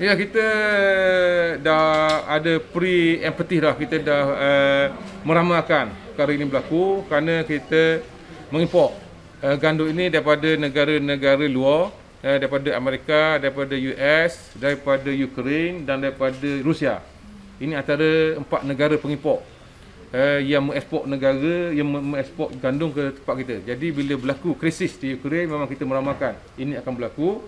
Ya yeah, kita dah ada pre empathy dah kita dah uh, meramalkan perkara ini berlaku kerana kita mengimport uh, eh, gandum ini daripada negara-negara luar uh, daripada Amerika, daripada US, daripada Ukraine dan daripada Rusia. Ini antara empat negara pengimport uh, yang mengekspor negara yang mengekspor gandum ke tempat kita. Jadi bila berlaku krisis di Ukraine memang kita meramalkan ini akan berlaku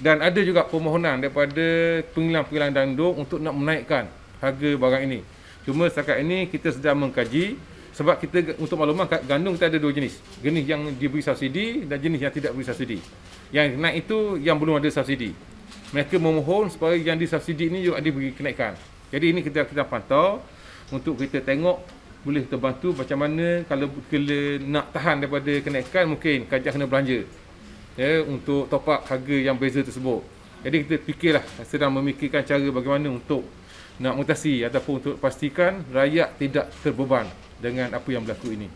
dan ada juga permohonan daripada pengilang-pengilang danduk untuk nak menaikkan harga barang ini. Cuma setakat ini kita sedang mengkaji sebab kita untuk maklumat kat gandung kita ada dua jenis. Jenis yang diberi subsidi dan jenis yang tidak beri subsidi. Yang naik itu yang belum ada subsidi. Mereka memohon supaya yang disubsidi ini juga diberi kenaikan. Jadi ini kita kita pantau untuk kita tengok boleh terbantu macam mana kalau kita nak tahan daripada kenaikan mungkin kajian kena belanja ya untuk top up harga yang beza tersebut. Jadi kita fikirlah sedang memikirkan cara bagaimana untuk nak mutasi ataupun untuk pastikan rakyat tidak terbeban dengan apa yang berlaku ini.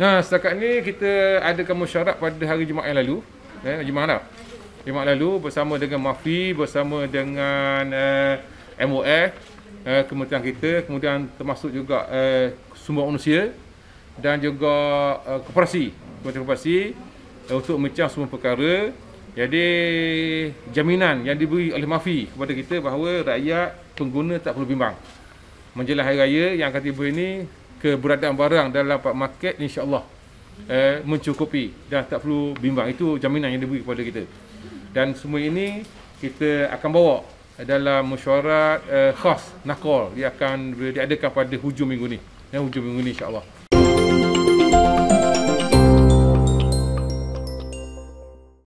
Nah, setakat ini kita adakan mesyuarat pada hari Jumaat yang lalu, ya eh, Jumaat lah. Jumaat lalu bersama dengan Mafi, bersama dengan uh, eh, MOF, uh, eh, kementerian kita, kemudian termasuk juga uh, sumber manusia dan juga uh, koperasi Kementerian Koperasi uh, untuk mencang semua perkara jadi jaminan yang diberi oleh mafi kepada kita bahawa rakyat pengguna tak perlu bimbang menjelang hari raya yang akan tiba ini keberadaan barang dalam pak market insyaallah uh, mencukupi dan tak perlu bimbang itu jaminan yang diberi kepada kita dan semua ini kita akan bawa dalam mesyuarat uh, khas nakol yang akan diadakan pada hujung minggu ni ya, hujung minggu ni insyaallah